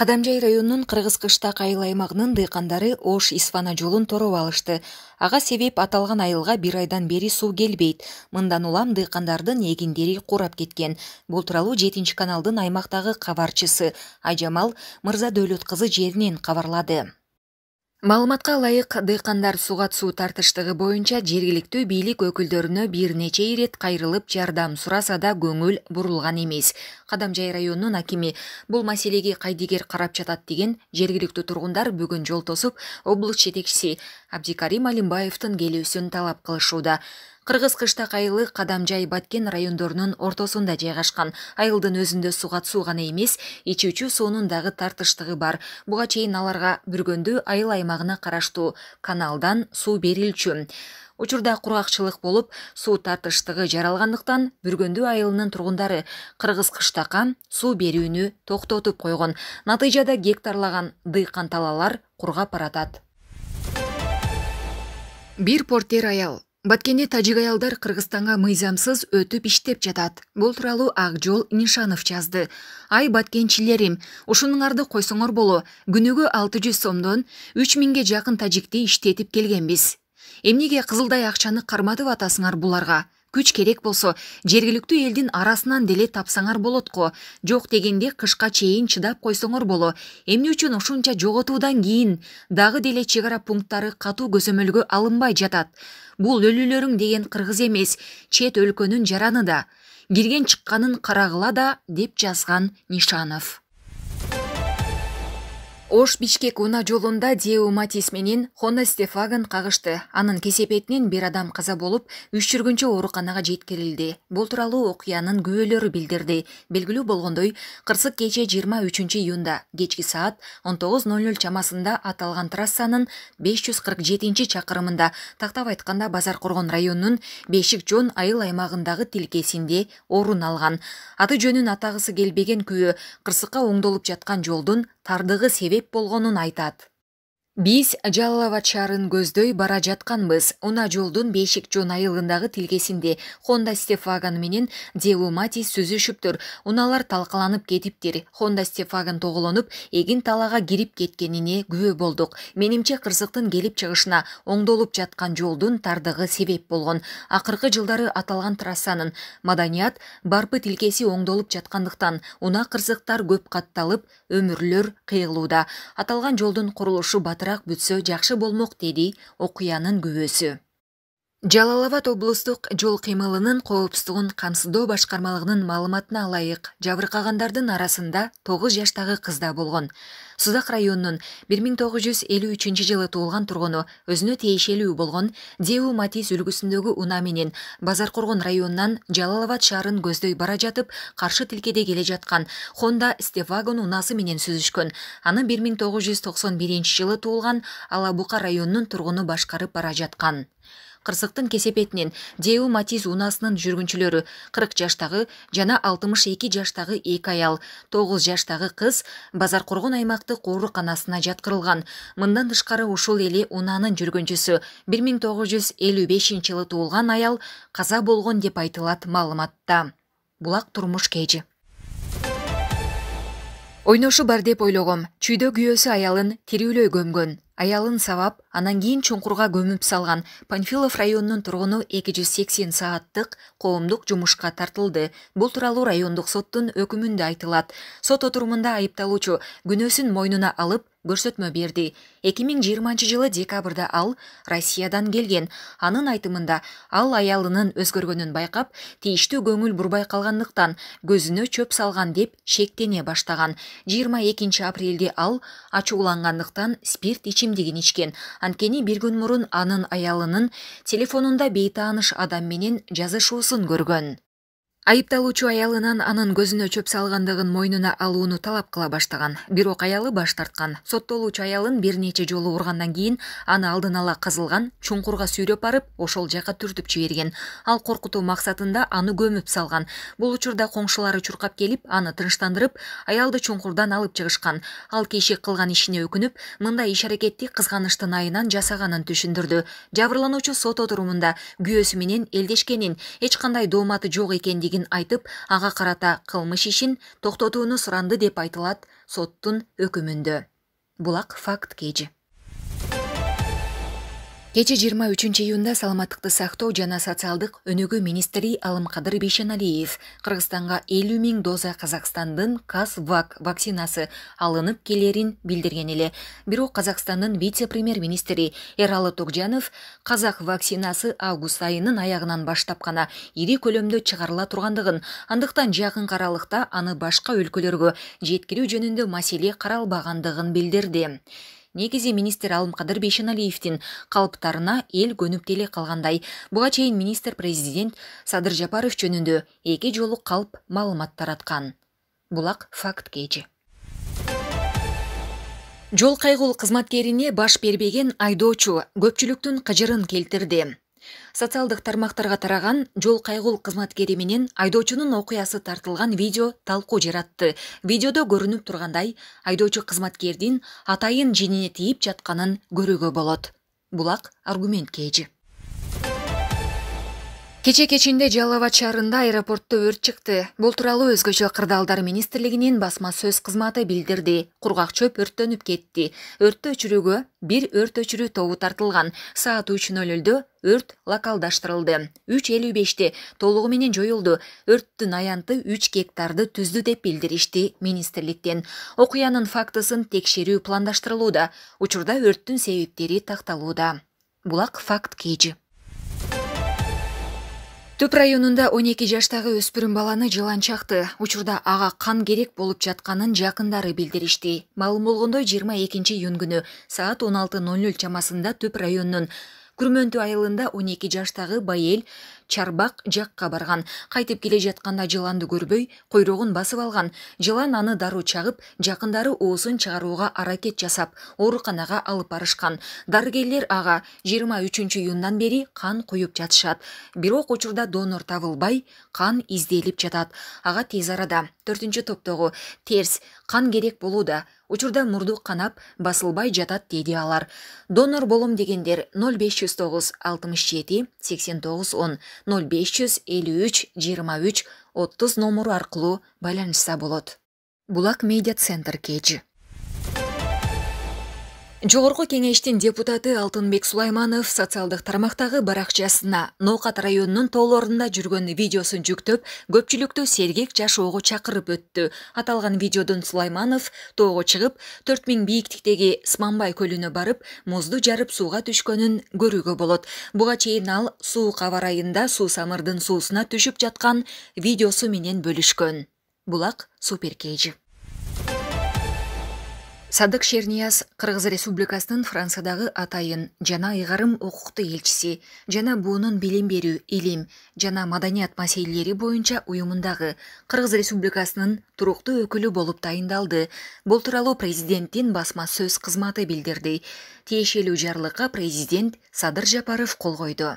Қадамжай районының кыргыз кыштак айыл аймагынын ош исфана жолын тороп алышты Аға себеп аталған айылға бір айдан бері су келбейт мындан улам дейқандардың эгиндери қорап кеткен бул тұралу жетинчи каналдын аймактагы кабарчысы айжамал мырзадөөлөт кызы жерінен кабарлады маалыматка ылайык дыйкандар суга суу тартыштыгы боюнча жергиликтүү бийлик өкүлдөрүнө бир нече ирет кайрылып жардам сураса да көңүл бурулган эмес кадам жай районунун акими бул маселеге кайдыгер карап жатат деген жергиликтүү тургундар бүгүн жол тосуп облус жетекчиси абдикарим алимбаевдин келүүсүн талап кылышууда кыргыз кыштак айылы кадамжай баткен райондорунун ортосунда жайгашкан айылдын өзүндө сугат суу гана эмес ичүүчү суунун дагы тартыштыгы бар буга чейин аларга бүргөндү айыл аймагына караштуу каналдан суу берилчү учурда кургакчылык болуп суу тартыштыгы жаралгандыктан бүргөндү айылынын тургундары кыргыз кыштакка суу берүүнү токтотуп койгон натыйжада гектарлаган дыйкан талаалар кургап баратат бир портер аял баткенде тажик аялдар кыргызстанга мыйзамсыз өтіп иштеп жатат бул тууралуу ак нишанов жазды ай баткенчилерим ушунуңарды койсоңор боло күнүгө алты жүз сомдон үч миңге жакын тажикти иштетип келгенбиз эмнеге кызылдай акчаны карматып атасыңар буларга күч керек болсо жергиликтүү элдин арасынан деле тапсаңар болот го жок дегенде кышка чейин чыдап койсоңор боло эмне үчүн ушунча жоготуудан кийин дагы деле чек ара пункттары катуу көзөмөлгө алынбай жатат бул өлүүлөрүң деген кыргыз эмес чет өлкөнүн жараны да кирген чыкканын карагыла да деп жазган нишанов ош бишкек унаа жолунда дио матис менен хона stefagan кагышты анын кесепетинен бир адам каза болуп үч жүргүнчү ооруканага жеткирилди бул тууралуу окуянын күбөлөрү билдирди белгилүү болгондой кырсык кече жыйырма үчүнчү июнда кечки саат он тогуз ноль ноль чамасында аталган трассанын беш жүз кырк жетинчи чакырымында тактап айтканда базар коргон районунун бешик жон айыл аймагындагы тилкесинде орун алган аты жөнүн атагысы келбеген күбө кырсыкка оңдолуп жаткан жолдун тардығы себеп болғанын айтады Біз жалылава чарын көздөй бара жатканбыз уна жолдун бейшик жон айылындагы тилкесинде хонда стефаган менен деву мати сүзүшүптүр уналар талкаланып кетиптир хонда стефаган тоголонуп эгин талаага кирип кеткенине күбө болдук менимче кырсыктын келип чыгышына оңдолуп жаткан жолдун тардыгы себеп болгон акыркы жылдары аталган трассанын маданият барпы тилкеси оңдолуп жаткандыктан уна кырсыктар көп катталып өмүрлөр кыйылууда аталган жолдун курулушу батыр азыраак бүтсө жакшы болмок деди окуянын күбөсү жалал абад облустук жол кыймылынын коопсуздугун камсыздоо башкармалыгынын маалыматына ылайык жабыркагандардын арасында тогуз жаштагы кыз да болгон судак районунун бир миң тогуз жүз элүү үчүнчү жылы туулган тургуну өзүнө тиешелүү болгон дeу матис үлгүсүндөгү унаа менен базар коргон районунан жалал абад шаарын көздөй бара жатып каршы тилкеде келе жаткан хонда стефагон унаасы менен сүзүшкөн аны бир миң тогуз жүз токсон биринчи жылы туулган ала бука районунун тургуну башкарып бара жаткан кырсыктын кесепетинен deu матиз унаасынын жүргүнчүлөрү кырк жаштагы жана алтымыш эки жаштагы эки аял тогуз жаштагы кыз базар коргон аймактык ооруканасына жаткырылган мындан тышкары ушул эле унаанын жүргүнчүсү бир миң тогуз жүз элүү бешинчи жылы туулган аял каза болгон деп айтылат маалыматта булак турмуш kg ойношу бар деп ойлогом чүйдө күйөөсү аялын тирүүлөй көмгөн аялын сабап анан кийин чоңкурга көмүп салган панфилов районунун тургуну эки жүз сексен сааттык коомдук жумушка тартылды бул тууралуу райондук соттун өкүмүндө айтылат сот отурумунда айыпталуучу күнөөсүн мойнуна алып көрсөтмө берди эки миң жыйырманчы жылы декабрда ал россиядан келген анын айтымында ал аялынын өзгөргөнүн байкап тийиштүү көңүл бурбай калгандыктан көзүнө чөп салган деп шектене баштаган жыйырма экинчи апрелде ал ачуулангандыктан спирт ичип ичимдигин ичкен анткени бир күн мурун анын аялынын телефонунда бейтааныш адам менен жазышуусун көргөн айыпталуучу аялынан анын көзүнө чөп салгандыгын мойнуна алууну талап кыла баштаган бирок аялы баш тарткан соттолуучу аялын бир нече жолу ургандан кийин аны алдын ала кызылган чуңкурга сүйрөп барып ошол жака түртүп жиберген ал коркутуу максатында аны көмүп салган бул учурда коңшулары чуркап келип аны тынчтандырып аялды чуңкурдан алып чыгышкан ал киши кылган ишине өкүнүп мындай иш аракетти кызганычтын айынан жасаганын түшүндүрдү жабырлануучу сот отурумунда күйөөсү менен элдешкенин эч кандай дооматы жок экендиги айтып аға қарата қылмыш ишин тоқтатуыны сұранды деп айтылат соттың өкімінді. Бұлақ факт кейджі кече 23 үчүнчү июнда саламаттыкты сактоо жана социалдык өнүгүү министри алымкадыр бейшеналиев кыргызстанга элүү миң доза казакстандын казвак вакцинасы алынып келерин билдирген эле бирок казакстандын вице премьер министри эралы токжанов казак вакцинасы август айынын аягынан баштап гана ири көлөмдө чыгарыла тургандыгын андыктан жакынкы аралыкта аны башка өлкөлөргө жеткирүү жөнүндө маселе каралбагандыгын билдирди негизи министр алымкадыр бейшеналиевдин калыптарына эл көнүп келе калгандай буга чейин министр президент садыр жапаров жөнүндө эки жолу калп маалымат тараткан булак факт kg жол кайгуул кызматкерине баш бербеген айдоочу көпчүлүктүн кыжырын келтирди социалдык тармактарга тараган жол кайгуул кызматкери менен айдоочунун окуясы тартылган видео талкуу жаратты видеодо көрүнүп тургандай айдоочу кызматкердин атайын жинине тийип жатканын көрүүгө болот булак аргумент kg кечеэ кечинде жалал абад шаарында аэропортто өрт чыкты бул тууралуу өзгөчө кырдаалдар министрлигинин басма сөз кызматы билдирди кургак чөп өрттөнүп кетти өрттү өчүрүүгө бир өрт өчүрүү тобу тартылган саат үч ноль нөлдө өрт локалдаштырылды үч элүү беште толугу менен жоюлду өрттүн аянты үч гектарды түздү деп билдиришти министрликтен окуянын фактысын текшерүү пландаштырылууда учурда өрттүн себептери такталууда булак факт kg Түп районында 12 жаштағы өспірім баланы жылан чақты. Учурда аға қан керек болып жатқанын жақындары білдірішті. Малым олғындой 22 й күні саат 16.00 чамасында түп районның күрмөнті айылында 12 жаштағы байел чарбак жакка барган кайтып келе жатканда жыланды көрбөй куйругун басып алган жылан аны дароо чагып жакындары оозун чыгарууга аракет жасап ооруканага алып барышкан дарыгерлер ага жыйырма үчүнчү июндан бери кан куюп жатышат бирок учурда донор табылбай кан изделип жатат ага тез арада төртүнчү топтогу терс кан керек болууда учурда мурду канап басылбай жатат деди алар донор болом дегендер ноль беш жүз тогуз алтымыш жети сексен тогуз он 0553 23 30 номері арқылы байланыса болады булак медиа центр кейджі. жогорку кеңештин депутаты алтынбек сулайманов социалдык тармактагы баракчасына ноокат районунун тоолорунда жүргөн видеосун жүктөп көпчүлүктү сергек жашоого чакырып өттү аталган видеодон сулайманов тоого чыгып төрт миң бийиктиктеги сманбай көлүнө барып музду жарып сууга түшкөнүн көрүүгө болот буга чейин ал суук аба ырайында суусамырдын суусуна түшүп жаткан видеосу менен бөлүшкөн булак супер kg садык шернияз кыргыз республикасынын франциядагы атайын жана ыйгарым укуктуу элчиси жана буунун билим берүү илим жана маданият маселелери боюнча уюмундагы кыргыз республикасынын туруктуу өкүлү болуп дайындалды бул тууралуу президенттин басма сөз кызматы билдирди тиешелүү жарлыкка президент садыр жапаров кол койду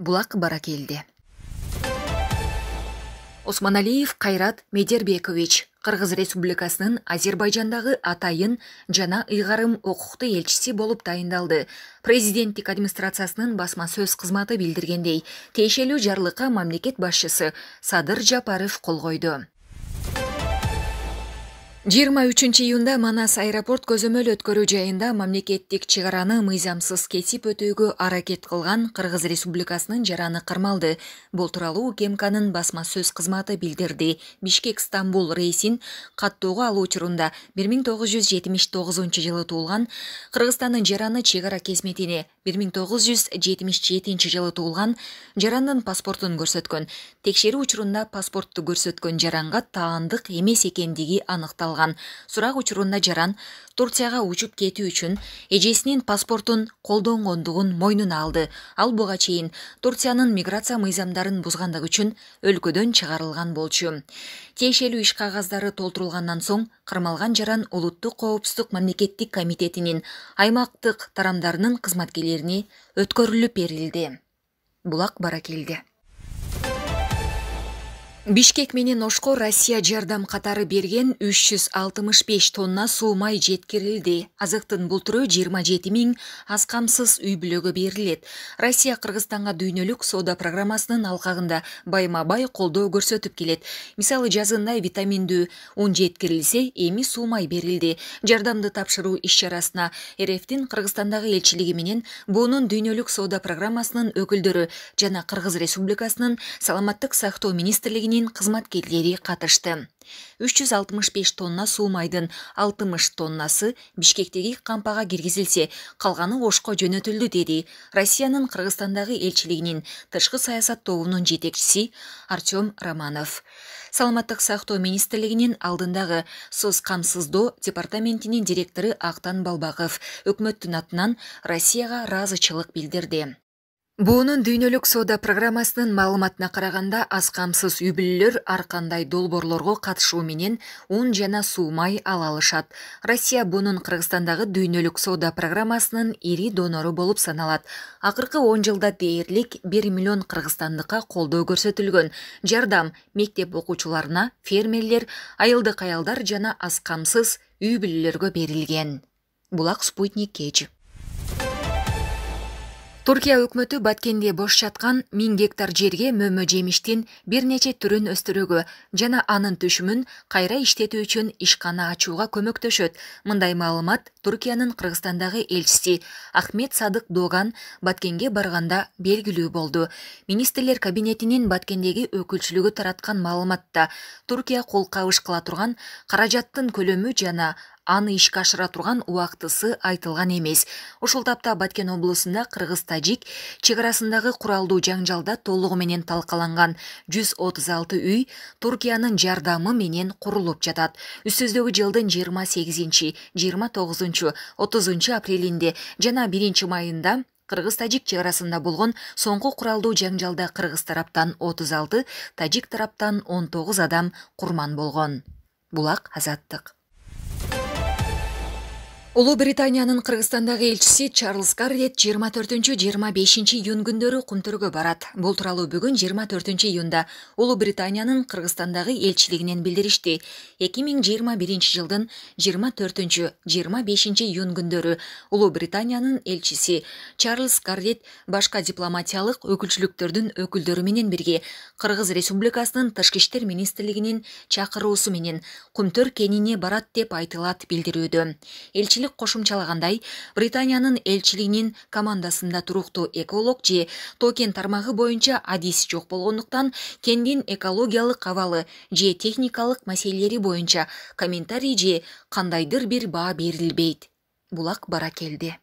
булак баракелди усманалиев кайрат медербекович қырғыз Республикасының Азербайджандағы атайын жана ұйғарым укуктуу елчісі болып дайындалды Президенттік администрациясының басма сөз кызматы билдиргендей тиешелүү жарлықа мамлекет башшысы, садыр жапаров қолғойды жыйырма үчүнчү июнда манас аэропорт көзөмөл өткөрүү жайында мамлекеттик чек араны мыйзамсыз кесип өтүүгө аракет кылган кыргыз республикасынын жараны кармалды бул тууралуу укмкнын басма сөз кызматы билдирди бишкек стамбул рейсин каттоого алуу учурунда бир миң тогуз жүз жетимиш тогузунчу жылы туулган кыргызстандын жараны чек ара кесметине бир миң тогуз жүз жетимиш жетинчи жылы туулган жарандын паспортун көрсөткөн текшерүү учурунда паспортту көрсөткөн жаранга таандык эмес экендиги аныкталган алган сурак учурунда жаран турцияга учуп кетүү үчүн эжесинин паспортун колдонгондугун мойнуна алды ал буга чейин турциянын миграция мыйзамдарын бузгандыгы үчүн өлкөдөн чыгарылган болчу тиешелүү иш кагаздары толтурулгандан соң кармалган жаран улуттук коопсуздук мамлекеттик комитетинин аймактык тарамдарынын кызматкерлерине өткөрүлүп берилди булак баракелди бишкек менен ошко россия жардам катары берген 365 тонна суумай жеткирилди азыктын бул түрү жыйырма жети миң аз камсыз үй бүлөгө берилет россия кыргызстанга дүйнөлүк соода программасынын алкагында байма бай колдоо көрсөтүп келет мисалы жазында витаминдүү ун жеткирилсе эми суумай берилди жардамды тапшыруу иш чарасына рфтин кыргызстандагы элчилиги менен буунун дүйнөлүк соода программасынын өкүлдөрү жана кыргыз республикасынын саламаттык сактоо министрлигинин мен кызматкерлери қатышты 365 тонна суу майдын 60 тоннасы қампаға кампага қалғаны калганы ошко жөнөтүлдү деді. россиянын кыргызстандагы элчилигинин тышкы саясат тобунун жетекшісі артем романов саламаттык сактоо министрлигинин алдындағы соц камсыздоо департаментинин директору ақтан балбаков өкмөттүн атынан россияга ыраазычылык билдирди буунун дүйнөлүк соода программасынын маалыматына караганда аз камсыз үй бүлөлөр ар кандай долбоорлорго катышуу менен ун жана суу май ала алышат россия буунун кыргызстандагы дүйнөлүк соода программасынын ири донору болуп саналат акыркы он жылда дээрлик бир миллион кыргызстандыкка колдоо көрсөтүлгөн жардам мектеп окуучуларына фермерлер айылдык аялдар жана аз камсыз үй бүлөлөргө берилген булак спутник кечип туркия өкмөтү баткенде бош жаткан миң гектар жерге мөмө жемиштин бир нече түрүн өстүрүүгө жана анын түшүмүн кайра иштетүү үчүн ишкана ачууга көмөктөшөт мындай маалымат туркиянын кыргызстандагы элчиси ахмед садык доган баткенге барганда белгилүү болду министрлер кабинетинин баткендеги өкүлчүлүгү тараткан маалыматта туркия кол кабыш кыла турган каражаттын көлөмү жана аны ишке ашыра турган убактысы айтылган эмес ушул тапта баткен облусунда кыргыз тажик чек арасындагы куралдуу жаңжалда толугу менен талкаланган жүз отуз алты үй туркиянын жардамы менен курулуп жатат үстүбүздөгү жылдын жыйырма сегизинчи жыйырма тогузунчу отузунчу апрелинде жана биринчи майында кыргыз тажик чек арасында болгон соңку куралдуу жаңжалда кыргыз тараптан отуз алты тажик тараптан он тогуз адам курман болгон булак азаттык улуу британиянын кыргызстандагы элчиси чарльз скарлетт жыйырма төртүнчү жыйырма бешинчи июнь күндөрү кумтөргө барат бул тууралуу бүгүн жыйырма төртүнчү июнда улуу британиянын кыргызстандагы элчилигинен билдиришти эки миң жыйырма биринчи жылдын жыйырма төртүнчү жыйырма бешинчи июнь күндөрү улуу британиянын элчиси чарльз скарлетт башка дипломатиялык өкүлчүлүктөрдүн өкүлдөрү менен бирге кыргыз республикасынын тышкы иштер министрлигинин чакыруусу менен кумтөр кенине барат деп айтылат билдирүүдө элчилик бийлик кошумчалагандай британиянын командасында тұруқты эколог же токен тармағы боюнча адис жоқ болгондуктан кендин экологиялық абалы же техникалык маселелери боюнча комментарий же кандайдыр бир баа берилбейт булак бара келді.